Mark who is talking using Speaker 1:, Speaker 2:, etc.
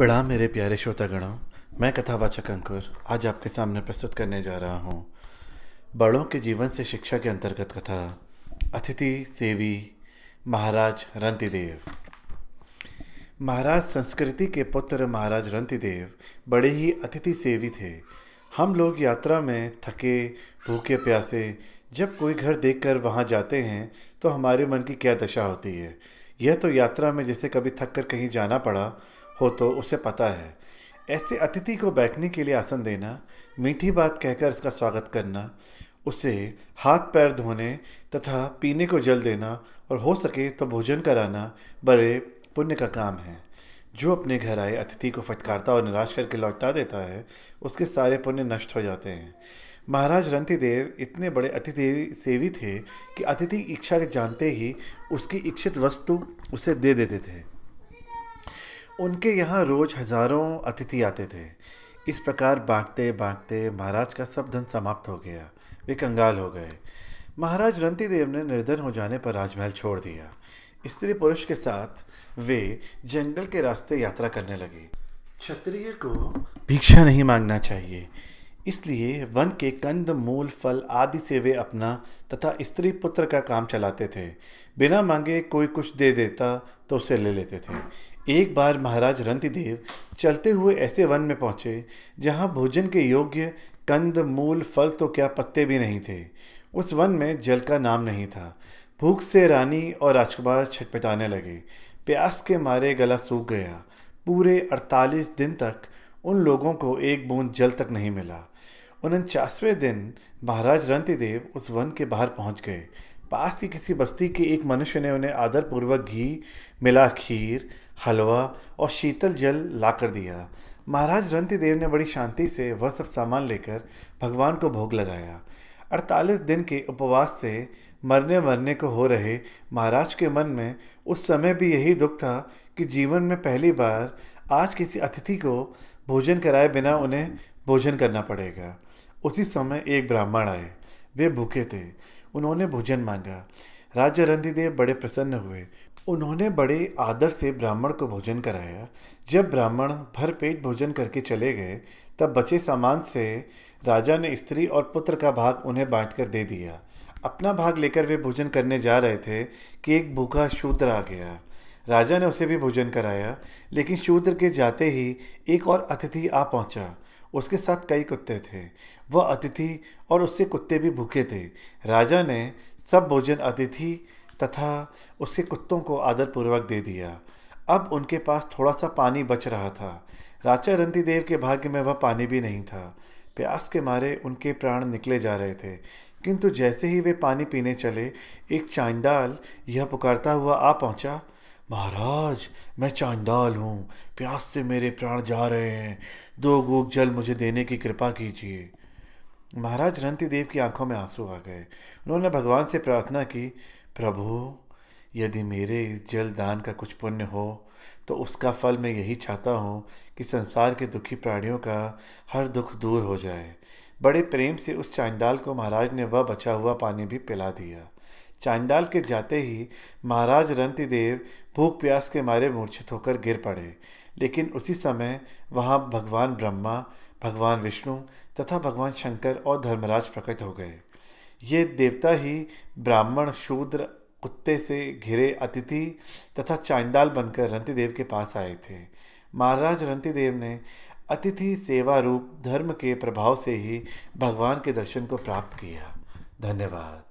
Speaker 1: प्रणाम मेरे प्यारे श्रोतागणों मैं कथावाचक अंकुर आज आपके सामने प्रस्तुत करने जा रहा हूँ बड़ों के जीवन से शिक्षा के अंतर्गत कथा अतिथि सेवी महाराज रंतिदेव महाराज संस्कृति के पुत्र महाराज रंतिदेव बड़े ही अतिथि सेवी थे हम लोग यात्रा में थके भूखे प्यासे जब कोई घर देखकर वहाँ जाते हैं तो हमारे मन की क्या दशा होती है यह तो यात्रा में जैसे कभी थक कर कहीं जाना पड़ा हो तो उसे पता है ऐसे अतिथि को बैठने के लिए आसन देना मीठी बात कहकर उसका स्वागत करना उसे हाथ पैर धोने तथा पीने को जल देना और हो सके तो भोजन कराना बड़े पुण्य का काम है जो अपने घर आए अतिथि को फटकारता और निराश करके लौटा देता है उसके सारे पुण्य नष्ट हो जाते हैं महाराज रंतिदेव इतने बड़े अतिथि सेवी थे कि अतिथि इच्छा जानते ही उसकी इच्छित वस्तु उसे दे देते थे उनके यहाँ रोज हजारों अतिथि आते थे इस प्रकार बांटते बांटते महाराज का सब धन समाप्त हो गया वे कंगाल हो गए महाराज रंतीदेव ने निर्धन हो जाने पर राजमहल छोड़ दिया स्त्री पुरुष के साथ वे जंगल के रास्ते यात्रा करने लगे क्षत्रिय को भिक्षा नहीं मांगना चाहिए इसलिए वन के कंद मूल फल आदि से वे अपना तथा स्त्री पुत्र का काम चलाते थे बिना मांगे कोई कुछ दे देता तो उसे ले लेते थे एक बार महाराज रंतिदेव चलते हुए ऐसे वन में पहुँचे जहाँ भोजन के योग्य कंद मूल फल तो क्या पत्ते भी नहीं थे उस वन में जल का नाम नहीं था भूख से रानी और राजकुमार छटपटाने लगे प्यास के मारे गला सूख गया पूरे 48 दिन तक उन लोगों को एक बूंद जल तक नहीं मिला उनचासवें दिन महाराज रंतिदेव उस वन के बाहर पहुंच गए पास की किसी बस्ती के एक मनुष्य ने उन्हें आदरपूर्वक घी मिला खीर हलवा और शीतल जल लाकर दिया महाराज रंतिदेव ने बड़ी शांति से वह सब सामान लेकर भगवान को भोग लगाया अड़तालीस दिन के उपवास से मरने मरने को हो रहे महाराज के मन में उस समय भी यही दुख था कि जीवन में पहली बार आज किसी अतिथि को भोजन कराए बिना उन्हें भोजन करना पड़ेगा उसी समय एक ब्राह्मण आए वे भूखे थे उन्होंने भोजन मांगा राजा रंधिदेव बड़े प्रसन्न हुए उन्होंने बड़े आदर से ब्राह्मण को भोजन कराया जब ब्राह्मण भरपेट भोजन करके चले गए तब बचे सामान से राजा ने स्त्री और पुत्र का भाग उन्हें बांट कर दे दिया अपना भाग लेकर वे भोजन करने जा रहे थे कि एक भूखा शूद्र आ गया राजा ने उसे भी भोजन कराया लेकिन शूद्र के जाते ही एक और अतिथि आ पहुंचा उसके साथ कई कुत्ते थे वह अतिथि और उससे कुत्ते भी भूखे थे राजा ने सब भोजन अतिथि तथा उसके कुत्तों को आदरपूर्वक दे दिया अब उनके पास थोड़ा सा पानी बच रहा था राजा रंतीदेव के भाग्य में वह पानी भी नहीं था प्यास के मारे उनके प्राण निकले जा रहे थे किंतु जैसे ही वे पानी पीने चले एक चांदाल यह पुकारता हुआ आ पहुंचा महाराज मैं चांदाल हूँ प्यास से मेरे प्राण जा रहे हैं दो गोक जल मुझे देने की कृपा कीजिए महाराज रंतिदेव की आंखों में आंसू आ गए उन्होंने भगवान से प्रार्थना की प्रभु यदि मेरे इस जल दान का कुछ पुण्य हो तो उसका फल मैं यही चाहता हूँ कि संसार के दुखी प्राणियों का हर दुख दूर हो जाए बड़े प्रेम से उस चांदाल को महाराज ने वह बचा हुआ पानी भी पिला दिया चांदाल के जाते ही महाराज रंतिदेव भूख प्यास के मारे मूर्छित होकर गिर पड़े लेकिन उसी समय वहाँ भगवान ब्रह्मा भगवान विष्णु तथा भगवान शंकर और धर्मराज प्रकट हो गए ये देवता ही ब्राह्मण शूद्र कुत्ते से घिरे अतिथि तथा चांदाल बनकर रंतिदेव के पास आए थे महाराज रंतिदेव ने अतिथि सेवा रूप धर्म के प्रभाव से ही भगवान के दर्शन को प्राप्त किया धन्यवाद